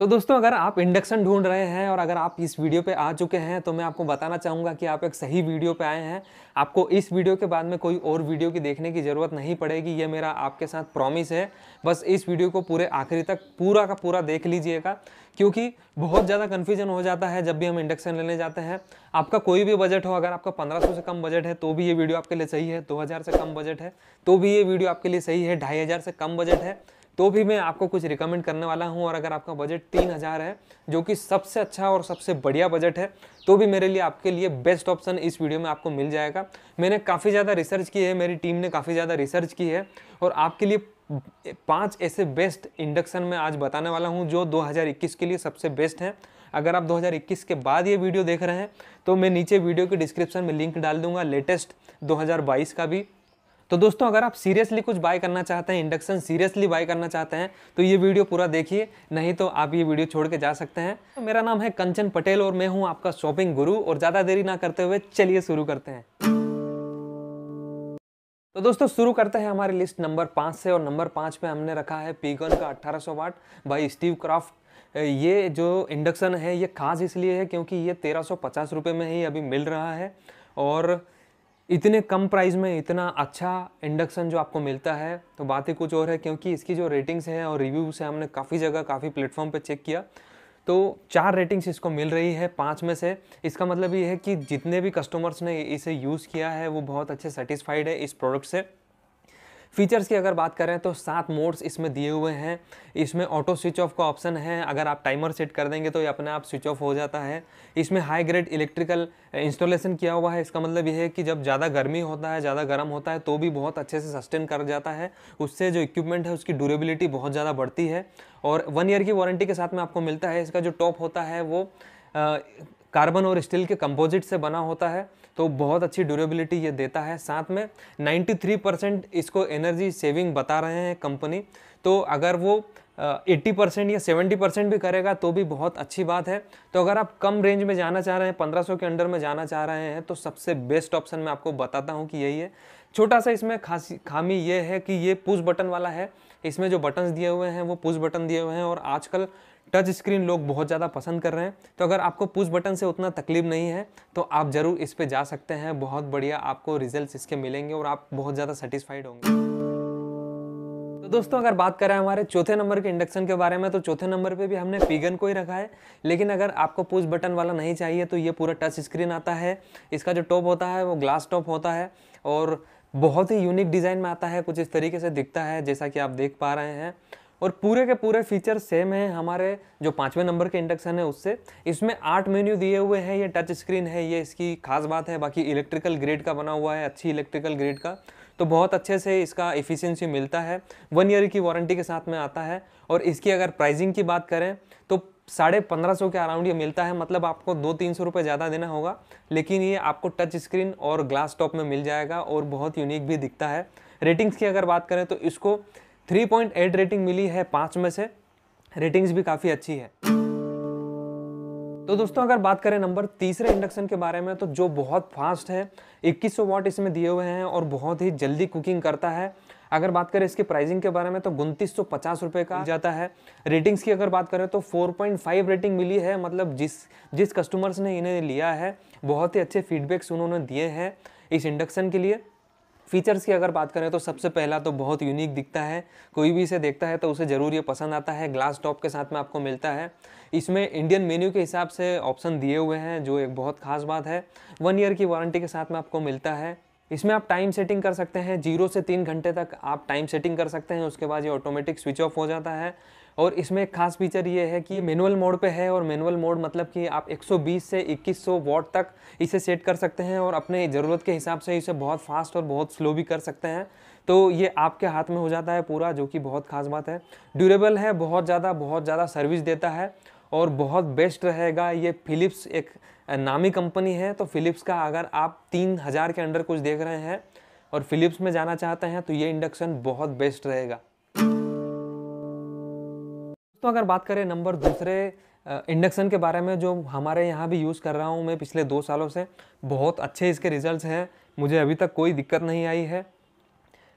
तो दोस्तों अगर आप इंडक्शन ढूंढ रहे हैं और अगर आप इस वीडियो पे आ चुके हैं तो मैं आपको बताना चाहूँगा कि आप एक सही वीडियो पे आए हैं आपको इस वीडियो के बाद में कोई और वीडियो की देखने की ज़रूरत नहीं पड़ेगी ये मेरा आपके साथ प्रॉमिस है बस इस वीडियो को पूरे आखिरी तक पूरा का पूरा देख लीजिएगा क्योंकि बहुत ज़्यादा कन्फ्यूजन हो जाता है जब भी हम इंडक्शन लेने जाते हैं आपका कोई भी बजट हो अगर आपका पंद्रह से कम बजट है तो भी ये वीडियो आपके लिए सही है दो से कम बजट है तो भी ये वीडियो आपके लिए सही है ढाई से कम बजट है तो भी मैं आपको कुछ रिकमेंड करने वाला हूँ और अगर आपका बजट तीन हज़ार है जो कि सबसे अच्छा और सबसे बढ़िया बजट है तो भी मेरे लिए आपके लिए बेस्ट ऑप्शन इस वीडियो में आपको मिल जाएगा मैंने काफ़ी ज़्यादा रिसर्च की है मेरी टीम ने काफ़ी ज़्यादा रिसर्च की है और आपके लिए पाँच ऐसे बेस्ट इंडक्शन मैं आज बताने वाला हूँ जो दो के लिए सबसे बेस्ट हैं अगर आप 2021 के बाद ये वीडियो देख रहे हैं तो मैं नीचे वीडियो के डिस्क्रिप्शन में लिंक डाल दूंगा लेटेस्ट 2022 का भी तो दोस्तों अगर आप सीरियसली कुछ बाय करना चाहते हैं इंडक्शन सीरियसली बाय करना चाहते हैं तो ये वीडियो पूरा देखिए नहीं तो आप ये वीडियो छोड़ के जा सकते हैं तो मेरा नाम है कंचन पटेल और मैं हूँ आपका शॉपिंग गुरु और ज़्यादा देरी ना करते हुए चलिए शुरू करते हैं तो दोस्तों शुरू करते हैं हमारी लिस्ट नंबर पाँच से और नंबर पाँच पे हमने रखा है पीगन का 1800 वाट बाई स्टीव क्राफ्ट ये जो इंडक्शन है ये खास इसलिए है क्योंकि ये तेरह सौ में ही अभी मिल रहा है और इतने कम प्राइस में इतना अच्छा इंडक्शन जो आपको मिलता है तो बात ही कुछ और है क्योंकि इसकी जो रेटिंग्स हैं और रिव्यूज़ हैं हमने काफ़ी जगह काफ़ी प्लेटफॉर्म पे चेक किया तो चार रेटिंग्स इसको मिल रही है पाँच में से इसका मतलब ये है कि जितने भी कस्टमर्स ने इसे यूज़ किया है वो बहुत अच्छे सेटिस्फाइड है इस प्रोडक्ट से फीचर्स की अगर बात करें तो सात मोड्स इसमें दिए हुए हैं इसमें ऑटो स्विच ऑफ का ऑप्शन है अगर आप टाइमर सेट कर देंगे तो ये अपने आप स्विच ऑफ हो जाता है इसमें हाई ग्रेड इलेक्ट्रिकल इंस्टॉलेशन किया हुआ है इसका मतलब यह है कि जब ज़्यादा गर्मी होता है ज़्यादा गर्म होता है तो भी बहुत अच्छे से सस्टेन कर जाता है उससे जो इक्विपमेंट है उसकी ड्यूरेबिलिटी बहुत ज़्यादा बढ़ती है और वन ईयर की वारंटी के साथ में आपको मिलता है इसका जो टॉप होता है वो कार्बन और स्टील के कंपोजिट से बना होता है तो बहुत अच्छी ड्यूरेबिलिटी ये देता है साथ में 93 परसेंट इसको एनर्जी सेविंग बता रहे हैं कंपनी तो अगर वो एट्टी परसेंट या सेवेंटी परसेंट भी करेगा तो भी बहुत अच्छी बात है तो अगर आप कम रेंज में जाना चाह रहे हैं पंद्रह सौ के अंडर में जाना चाह रहे हैं तो सबसे बेस्ट ऑप्शन मैं आपको बताता हूँ कि यही है छोटा सा इसमें खासी खामी ये है कि ये पुश बटन वाला है इसमें जो बटन्स दिए हुए हैं वो पुश बटन दिए हुए हैं और आजकल टच स्क्रीन लोग बहुत ज़्यादा पसंद कर रहे हैं तो अगर आपको पुश बटन से उतना तकलीफ नहीं है तो आप ज़रूर इस पर जा सकते हैं बहुत बढ़िया आपको रिजल्ट इसके मिलेंगे और आप बहुत ज़्यादा सेटिस्फाइड होंगे तो दोस्तों अगर बात करें हमारे चौथे नंबर के इंडक्शन के बारे में तो चौथे नंबर पे भी हमने पीगन को ही रखा है लेकिन अगर आपको पुश बटन वाला नहीं चाहिए तो ये पूरा टच स्क्रीन आता है इसका जो टॉप होता है वो ग्लास टॉप होता है और बहुत ही यूनिक डिज़ाइन में आता है कुछ इस तरीके से दिखता है जैसा कि आप देख पा रहे हैं और पूरे के पूरे फीचर सेम है हमारे जो पाँचवें नंबर के इंडक्शन है उससे इसमें आठ मेन्यू दिए हुए हैं ये टच स्क्रीन है ये इसकी खास बात है बाकी इलेक्ट्रिकल ग्रेड का बना हुआ है अच्छी इलेक्ट्रिकल ग्रेड का तो बहुत अच्छे से इसका एफिशिएंसी मिलता है वन ईयर की वारंटी के साथ में आता है और इसकी अगर प्राइजिंग की बात करें तो साढ़े पंद्रह सौ के अराउंड ये मिलता है मतलब आपको दो तीन सौ रुपये ज़्यादा देना होगा लेकिन ये आपको टच स्क्रीन और ग्लास टॉप में मिल जाएगा और बहुत यूनिक भी दिखता है रेटिंग्स की अगर बात करें तो इसको 3.8 रेटिंग मिली है पाँच में से रेटिंग्स भी काफ़ी अच्छी है तो दोस्तों अगर बात करें नंबर तीसरे इंडक्शन के बारे में तो जो बहुत फास्ट है 2100 वॉट इसमें दिए हुए हैं और बहुत ही जल्दी कुकिंग करता है अगर बात करें इसके प्राइसिंग के बारे में तो उनतीस सौ पचास रुपये का जाता है रेटिंग्स की अगर बात करें तो फोर पॉइंट फाइव रेटिंग मिली है मतलब जिस जिस कस्टमर्स ने इन्हें लिया है बहुत ही अच्छे फीडबैक्स उन्होंने दिए हैं इस इंडक्शन के लिए फीचर्स की अगर बात करें तो सबसे पहला तो बहुत यूनिक दिखता है कोई भी इसे देखता है तो उसे ज़रूर ये पसंद आता है ग्लास टॉप के साथ में आपको मिलता है इसमें इंडियन मेन्यू के हिसाब से ऑप्शन दिए हुए हैं जो एक बहुत खास बात है वन ईयर की वारंटी के साथ में आपको मिलता है इसमें आप टाइम सेटिंग कर सकते हैं जीरो से तीन घंटे तक आप टाइम सेटिंग कर सकते हैं उसके बाद ये ऑटोमेटिक स्विच ऑफ हो जाता है और इसमें एक खास फीचर ये है कि मैनुअल मोड पे है और मैनुअल मोड मतलब कि आप 120 से 2100 वॉट तक इसे सेट कर सकते हैं और अपने ज़रूरत के हिसाब से इसे बहुत फास्ट और बहुत स्लो भी कर सकते हैं तो ये आपके हाथ में हो जाता है पूरा जो कि बहुत खास बात है ड्यूरेबल है बहुत ज़्यादा बहुत ज़्यादा सर्विस देता है और बहुत बेस्ट रहेगा ये फिलिप्स एक नामी कंपनी है तो फिलिप्स का अगर आप तीन हज़ार के अंडर कुछ देख रहे हैं और फिलिप्स में जाना चाहते हैं तो ये इंडक्शन बहुत बेस्ट रहेगा तो अगर बात करें नंबर दूसरे इंडक्शन के बारे में जो हमारे यहाँ भी यूज़ कर रहा हूँ मैं पिछले दो सालों से बहुत अच्छे इसके रिजल्ट्स हैं मुझे अभी तक कोई दिक्कत नहीं आई है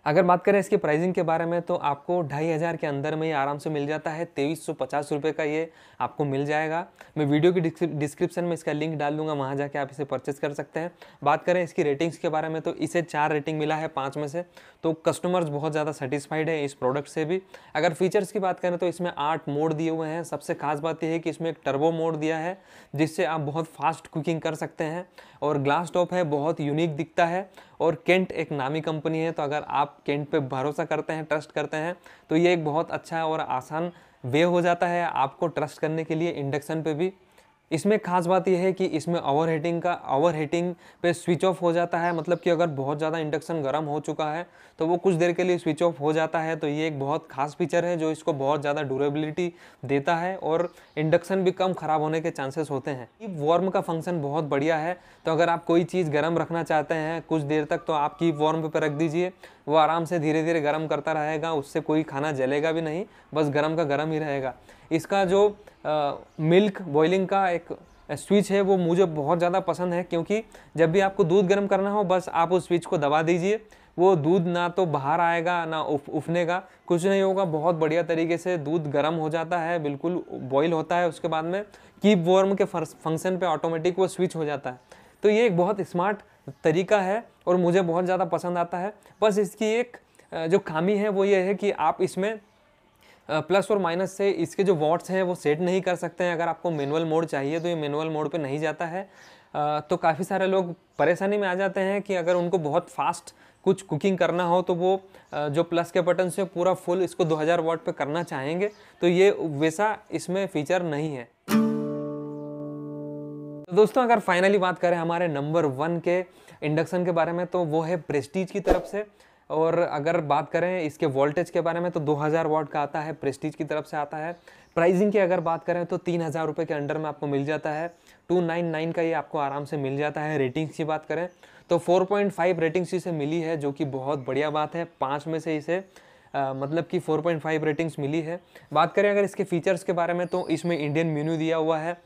अगर बात करें इसके प्राइसिंग के बारे में तो आपको ढाई हज़ार के अंदर में ये आराम से मिल जाता है तेईस सौ पचास रुपये का ये आपको मिल जाएगा मैं वीडियो की डिस्क्रिप्शन में इसका लिंक डाल दूंगा वहाँ जाके आप इसे परचेस कर सकते हैं बात करें इसकी रेटिंग्स के बारे में तो इसे चार रेटिंग मिला है पाँच में से तो कस्टमर्स बहुत ज़्यादा सेटिस्फाइड है इस प्रोडक्ट से भी अगर फीचर्स की बात करें तो इसमें आठ मोड दिए हुए हैं सबसे खास बात यह है कि इसमें एक टर्बो मोड दिया है जिससे आप बहुत फास्ट कुकिंग कर सकते हैं और ग्लास टॉप है बहुत यूनिक दिखता है और केंट एक नामी कंपनी है तो अगर आप केंट पे भरोसा करते हैं ट्रस्ट करते हैं तो ये एक बहुत अच्छा और आसान वे हो जाता है आपको ट्रस्ट करने के लिए इंडक्शन पे भी इसमें खास बात यह है कि इसमें ओवर हीटिंग का ओवर हीटिंग पे स्विच ऑफ हो जाता है मतलब कि अगर बहुत ज़्यादा इंडक्शन गर्म हो चुका है तो वो कुछ देर के लिए स्विच ऑफ हो जाता है तो ये एक बहुत खास फीचर है जो इसको बहुत ज़्यादा ड्यूरेबिलिटी देता है और इंडक्शन भी कम ख़राब होने के चांसेस होते हैं कीप वार्म का फंक्शन बहुत बढ़िया है तो अगर आप कोई चीज़ गर्म रखना चाहते हैं कुछ देर तक तो आप कीप वार्म पर रख दीजिए वो आराम से धीरे धीरे गर्म करता रहेगा उससे कोई खाना जलेगा भी नहीं बस गर्म का गर्म ही रहेगा इसका जो आ, मिल्क बॉइलिंग का एक स्विच है वो मुझे बहुत ज़्यादा पसंद है क्योंकि जब भी आपको दूध गर्म करना हो बस आप उस स्विच को दबा दीजिए वो दूध ना तो बाहर आएगा ना उफ उफनेगा कुछ नहीं होगा बहुत बढ़िया तरीके से दूध गर्म हो जाता है बिल्कुल बॉईल होता है उसके बाद में कीप वॉर्म के फंक्शन पे ऑटोमेटिक वो स्विच हो जाता है तो ये एक बहुत स्मार्ट तरीका है और मुझे बहुत ज़्यादा पसंद आता है बस इसकी एक जो खामी है वो ये है कि आप इसमें प्लस और माइनस से इसके जो वॉट्स हैं वो सेट नहीं कर सकते हैं अगर आपको मैनुअल मोड चाहिए तो ये मैनुअल मोड पे नहीं जाता है तो काफ़ी सारे लोग परेशानी में आ जाते हैं कि अगर उनको बहुत फास्ट कुछ कुकिंग करना हो तो वो जो प्लस के बटन से पूरा फुल इसको 2000 वॉट पर करना चाहेंगे तो ये वैसा इसमें फीचर नहीं है दोस्तों अगर फाइनली बात करें हमारे नंबर वन के इंडक्शन के बारे में तो वो है प्रेस्टीज की तरफ से और अगर बात करें इसके वोल्टेज के बारे में तो 2000 वॉट का आता है प्रेस्टीज की तरफ से आता है प्राइसिंग की अगर बात करें तो तीन हज़ार रुपये के अंडर में आपको मिल जाता है 299 का ये आपको आराम से मिल जाता है रेटिंग्स की बात करें तो 4.5 रेटिंग्स इसे मिली है जो कि बहुत बढ़िया बात है पाँच में से इसे आ, मतलब कि 4.5 रेटिंग्स मिली है बात करें अगर इसके फीचर्स के बारे में तो इसमें इंडियन मेन्यू दिया हुआ है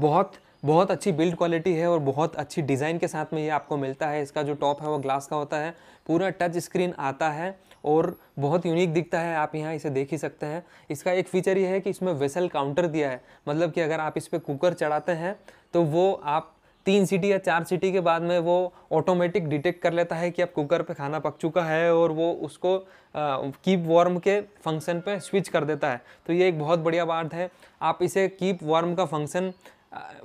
बहुत बहुत अच्छी बिल्ड क्वालिटी है और बहुत अच्छी डिज़ाइन के साथ में ये आपको मिलता है इसका जो टॉप है वो ग्लास का होता है पूरा टच स्क्रीन आता है और बहुत यूनिक दिखता है आप यहाँ इसे देख ही सकते हैं इसका एक फ़ीचर ये है कि इसमें वेसल काउंटर दिया है मतलब कि अगर आप इस पर कुकर चढ़ाते हैं तो वो आप तीन सीटी या चार सीटी के बाद में वो ऑटोमेटिक डिटेक्ट कर लेता है कि अब कुकर पे खाना पक चुका है और वो उसको कीप वार्म के फंक्शन पे स्विच कर देता है तो ये एक बहुत बढ़िया बात है आप इसे कीप वार्म का फंक्शन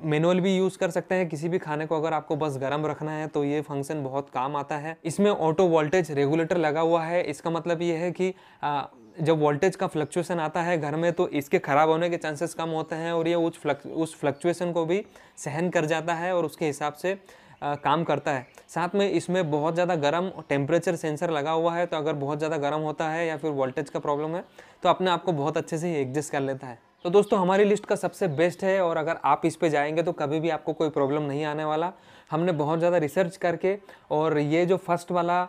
मेनुअल भी यूज़ कर सकते हैं किसी भी खाने को अगर आपको बस गर्म रखना है तो ये फंक्शन बहुत काम आता है इसमें ऑटो वोल्टेज रेगुलेटर लगा हुआ है इसका मतलब ये है कि आ, जब वोल्टेज का फ्लक्चुएसन आता है घर में तो इसके ख़राब होने के चांसेस कम होते हैं और ये उस फ्लक उस फ्लक्चुएसन को भी सहन कर जाता है और उसके हिसाब से आ, काम करता है साथ में इसमें बहुत ज़्यादा गर्म टेम्परेचर सेंसर लगा हुआ है तो अगर बहुत ज़्यादा गर्म होता है या फिर वोल्टेज का प्रॉब्लम है तो अपने आप को बहुत अच्छे से एडजस्ट कर लेता है तो दोस्तों हमारी लिस्ट का सबसे बेस्ट है और अगर आप इस पे जाएंगे तो कभी भी आपको कोई प्रॉब्लम नहीं आने वाला हमने बहुत ज़्यादा रिसर्च करके और ये जो फर्स्ट वाला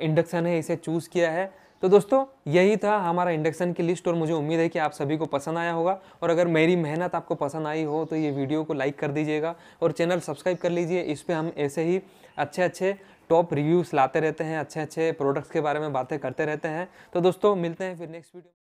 इंडक्शन है इसे चूज़ किया है तो दोस्तों यही था हमारा इंडक्शन की लिस्ट और मुझे उम्मीद है कि आप सभी को पसंद आया होगा और अगर मेरी मेहनत आपको पसंद आई हो तो ये वीडियो को लाइक कर दीजिएगा और चैनल सब्सक्राइब कर लीजिए इस पर हम ऐसे ही अच्छे अच्छे टॉप रिव्यूज़ लाते रहते हैं अच्छे अच्छे प्रोडक्ट्स के बारे में बातें करते रहते हैं तो दोस्तों मिलते हैं फिर नेक्स्ट वीडियो